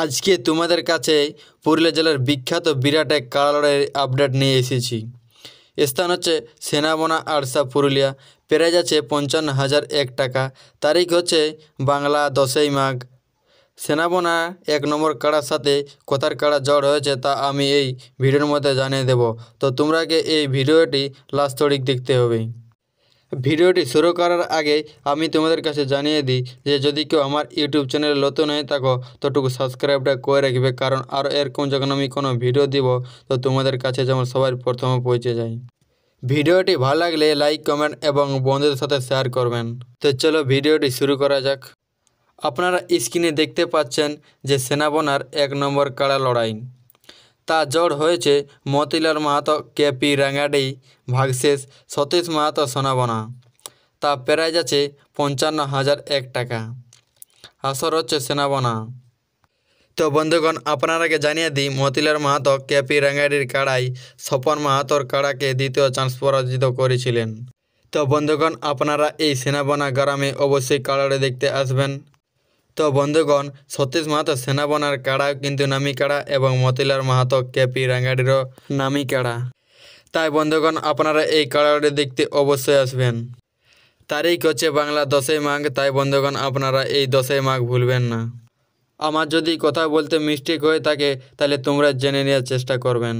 আজকে তোমাদের কাছে পুরুলিয়া জেলার বিখ্যাত বিরাট এক কারালড়াইয়ের আপডেট নিয়ে এসেছি স্থান হচ্ছে সেনাবনা আরসা পুরুলিয়া প্রাইজ আছে পঞ্চান্ন হাজার এক টাকা তারিখ হচ্ছে বাংলা দশই মাঘ সেনাবনা এক নম্বর কাড়ার সাথে কোথার কাড়া জড় হয়েছে তা আমি এই ভিডিওর মধ্যে জানিয়ে দেব তো তোমরাকে এই ভিডিওটি লাস্ট তরিক দেখতে হবে ভিডিওটি শুরু করার আগে আমি তোমাদের কাছে জানিয়ে দিই যে যদি কেউ আমার ইউটিউব চ্যানেলে নতুন হয়ে থাকো ততটুকু সাবস্ক্রাইবটা করে রাখবে কারণ আরও এরকম যখন আমি কোনো ভিডিও দিব তো তোমাদের কাছে যেমন সবার প্রথমে পৌঁছে যায় ভিডিওটি ভালো লাগলে লাইক কমেন্ট এবং বন্ধুদের সাথে শেয়ার করবেন তো চলো ভিডিওটি শুরু করা যাক আপনারা স্ক্রিনে দেখতে পাচ্ছেন যে সেনাবনার এক নম্বর কাড়া লড়াই তার জোর হয়েছে মতিলাল মাহাতো কে পি রাঙ্গাডি ভাগশেষ সতীশ মাহাতো সোনাবনা তা প্রাইজ আছে পঞ্চান্ন হাজার এক টাকা আসর হচ্ছে সেনাবনা তো বন্ধুগণ আপনারাকে জানিয়ে দিই মতিলাল মাহাতো কে পি রাঙ্গাডির কাড়াই স্বপন মাহাতোর কাড়াকে দ্বিতীয় চান্স পরাজিত করেছিলেন তো বন্ধুগণ আপনারা এই সেনাবনা গ্রামে অবশ্যই কাড়াড়ে দেখতে আসবেন তো বন্ধুগণ সতীশ মাহাতো সেনাবনার কাড়া কিন্তু নামি কাড়া এবং মতিলার মাহাতো কেপি রাঙ্গাড়িরও নামি কাড়া তাই বন্ধুগণ আপনারা এই কাড়াটি দেখতে অবশ্যই আসবেন তারিখ হচ্ছে বাংলা দশই মাঘ তাই বন্ধুগণ আপনারা এই দশই মাঘ ভুলবেন না আমার যদি কথা বলতে মিস্টেক হয়ে থাকে তাহলে তোমরা জেনে নেওয়ার চেষ্টা করবেন